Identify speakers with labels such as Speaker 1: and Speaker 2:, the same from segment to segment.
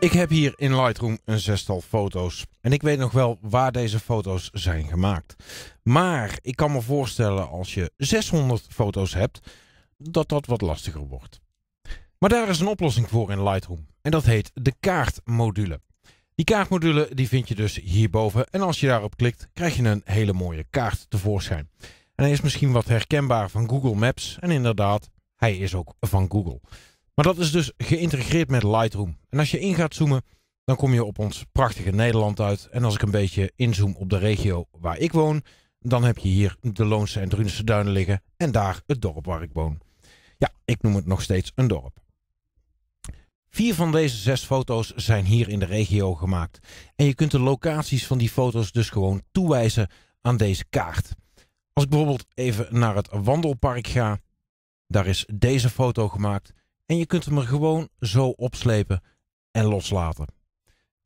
Speaker 1: Ik heb hier in Lightroom een zestal foto's. En ik weet nog wel waar deze foto's zijn gemaakt. Maar ik kan me voorstellen als je 600 foto's hebt, dat dat wat lastiger wordt. Maar daar is een oplossing voor in Lightroom. En dat heet de kaartmodule. Die kaartmodule die vind je dus hierboven. En als je daarop klikt, krijg je een hele mooie kaart tevoorschijn. En hij is misschien wat herkenbaar van Google Maps. En inderdaad, hij is ook van Google. Maar dat is dus geïntegreerd met Lightroom. En als je in gaat zoomen, dan kom je op ons prachtige Nederland uit. En als ik een beetje inzoom op de regio waar ik woon, dan heb je hier de Loonse en Drunense Duinen liggen en daar het dorp waar ik woon. Ja, ik noem het nog steeds een dorp. Vier van deze zes foto's zijn hier in de regio gemaakt. En je kunt de locaties van die foto's dus gewoon toewijzen aan deze kaart. Als ik bijvoorbeeld even naar het wandelpark ga, daar is deze foto gemaakt. En je kunt hem er gewoon zo opslepen en loslaten.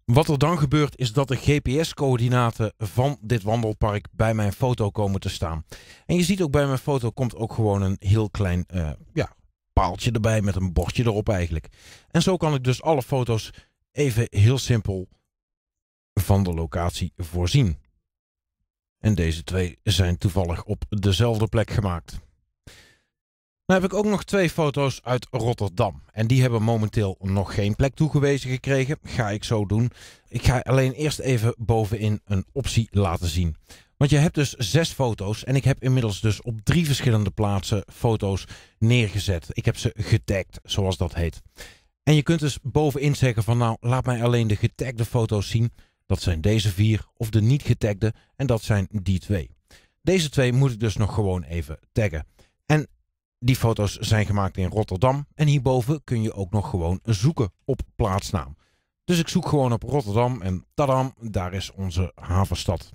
Speaker 1: Wat er dan gebeurt is dat de GPS-coördinaten van dit wandelpark bij mijn foto komen te staan. En je ziet ook bij mijn foto komt ook gewoon een heel klein eh, ja, paaltje erbij met een bordje erop eigenlijk. En zo kan ik dus alle foto's even heel simpel van de locatie voorzien. En deze twee zijn toevallig op dezelfde plek gemaakt. Nu heb ik ook nog twee foto's uit Rotterdam. En die hebben momenteel nog geen plek toegewezen gekregen. Ga ik zo doen. Ik ga alleen eerst even bovenin een optie laten zien. Want je hebt dus zes foto's en ik heb inmiddels dus op drie verschillende plaatsen foto's neergezet. Ik heb ze getagd, zoals dat heet. En je kunt dus bovenin zeggen van nou, laat mij alleen de getagde foto's zien. Dat zijn deze vier, of de niet getagde, en dat zijn die twee. Deze twee moet ik dus nog gewoon even taggen. En die foto's zijn gemaakt in Rotterdam en hierboven kun je ook nog gewoon zoeken op plaatsnaam. Dus ik zoek gewoon op Rotterdam en tadam, daar is onze havenstad.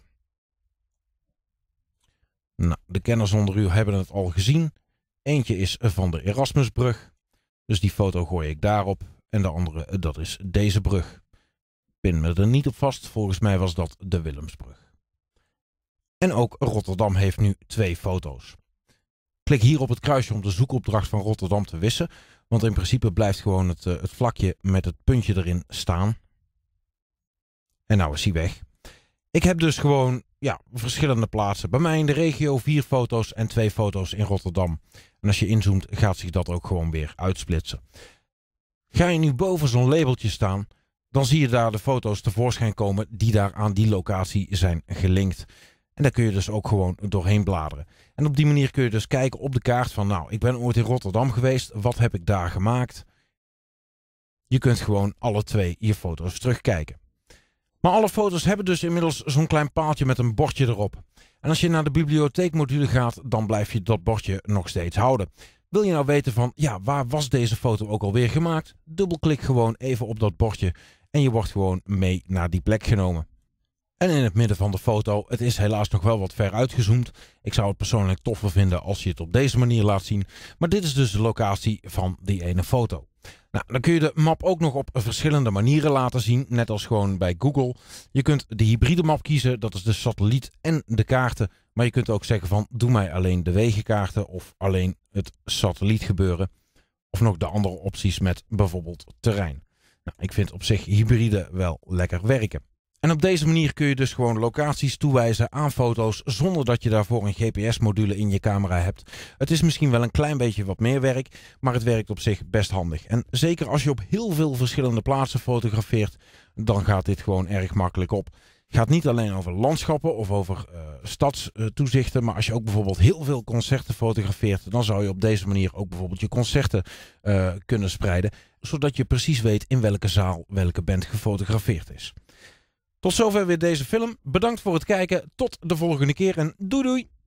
Speaker 1: Nou, de kenners onder u hebben het al gezien. Eentje is van de Erasmusbrug. Dus die foto gooi ik daarop. En de andere, dat is deze brug. Pin me er niet op vast. Volgens mij was dat de Willemsbrug. En ook Rotterdam heeft nu twee foto's. Klik hier op het kruisje om de zoekopdracht van Rotterdam te wissen. Want in principe blijft gewoon het, eh, het vlakje met het puntje erin staan. En nou is hij weg. Ik heb dus gewoon ja, verschillende plaatsen. Bij mij in de regio vier foto's en twee foto's in Rotterdam. En als je inzoomt gaat zich dat ook gewoon weer uitsplitsen. Ga je nu boven zo'n labeltje staan, dan zie je daar de foto's tevoorschijn komen die daar aan die locatie zijn gelinkt. En daar kun je dus ook gewoon doorheen bladeren. En op die manier kun je dus kijken op de kaart van, nou, ik ben ooit in Rotterdam geweest. Wat heb ik daar gemaakt? Je kunt gewoon alle twee je foto's terugkijken. Maar alle foto's hebben dus inmiddels zo'n klein paaltje met een bordje erop. En als je naar de bibliotheekmodule gaat, dan blijf je dat bordje nog steeds houden. Wil je nou weten van, ja, waar was deze foto ook alweer gemaakt? Dubbelklik gewoon even op dat bordje en je wordt gewoon mee naar die plek genomen. En in het midden van de foto, het is helaas nog wel wat ver uitgezoomd. Ik zou het persoonlijk toffer vinden als je het op deze manier laat zien. Maar dit is dus de locatie van die ene foto. Nou, dan kun je de map ook nog op verschillende manieren laten zien, net als gewoon bij Google. Je kunt de hybride map kiezen, dat is de satelliet en de kaarten. Maar je kunt ook zeggen van, doe mij alleen de wegenkaarten of alleen het satelliet gebeuren. Of nog de andere opties met bijvoorbeeld terrein. Nou, ik vind op zich hybride wel lekker werken. En op deze manier kun je dus gewoon locaties toewijzen aan foto's zonder dat je daarvoor een GPS-module in je camera hebt. Het is misschien wel een klein beetje wat meer werk, maar het werkt op zich best handig. En zeker als je op heel veel verschillende plaatsen fotografeert, dan gaat dit gewoon erg makkelijk op. Het gaat niet alleen over landschappen of over uh, stadstoezichten, maar als je ook bijvoorbeeld heel veel concerten fotografeert, dan zou je op deze manier ook bijvoorbeeld je concerten eh, kunnen spreiden, zodat je precies weet in welke zaal welke band gefotografeerd is. Tot zover weer deze film. Bedankt voor het kijken. Tot de volgende keer en doei doei.